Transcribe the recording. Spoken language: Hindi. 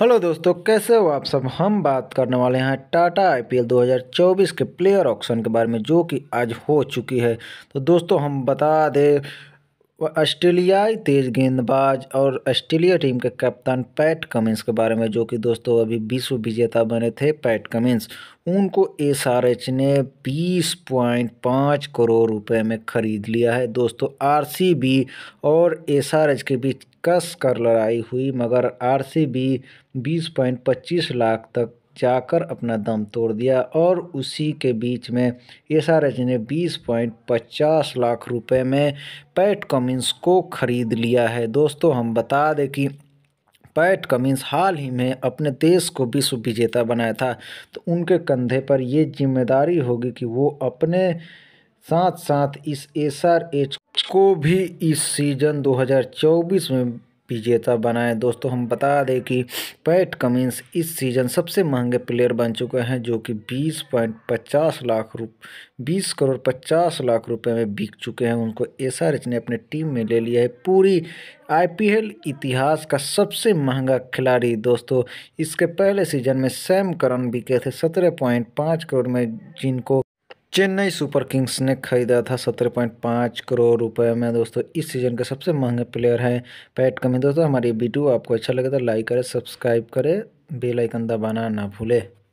हेलो दोस्तों कैसे हो आप सब हम बात करने वाले हैं टाटा आईपीएल 2024 के प्लेयर ऑक्शन के बारे में जो कि आज हो चुकी है तो दोस्तों हम बता दें वह ऑस्ट्रेलियाई तेज़ गेंदबाज और ऑस्ट्रेलिया टीम के कप्तान पैट कमिंस के बारे में जो कि दोस्तों अभी विश्व विजेता बने थे पैट कमिंस उनको एस आर एच ने बीस पॉइंट पाँच करोड़ रुपए में ख़रीद लिया है दोस्तों आर सी बी और एस आर एच के बीच कस कर लड़ाई हुई मगर आर सी बी बीस पॉइंट पच्चीस लाख तक जाकर अपना दम तोड़ दिया और उसी के बीच में एस आर एच ने बीस पॉइंट पचास लाख रुपए में पैट कमिंस को ख़रीद लिया है दोस्तों हम बता दें कि पैट कमिंस हाल ही में अपने देश को विश्व विजेता बनाया था तो उनके कंधे पर ये जिम्मेदारी होगी कि वो अपने साथ साथ इस एस आर एच को भी इस सीज़न 2024 में विजेता बनाए दोस्तों हम बता दें कि पैट कमिंस इस सीज़न सबसे महंगे प्लेयर बन चुके हैं जो कि 20.50 लाख रुप 20 करोड़ 50 लाख रुपए में बिक चुके हैं उनको एस आर एच ने अपने टीम में ले लिया है पूरी आईपीएल इतिहास का सबसे महंगा खिलाड़ी दोस्तों इसके पहले सीजन में सैम करन बिके थे 17.5 करोड़ में जिनको चेन्नई सुपर किंग्स ने खरीदा था सत्रह पॉइंट पाँच करोड़ रुपए में दोस्तों इस सीज़न के सबसे महंगे प्लेयर हैं पैट कमी दोस्तों हमारी वीडियो आपको अच्छा लगे तो लाइक करें सब्सक्राइब करें बेल आइकन दबाना ना भूलें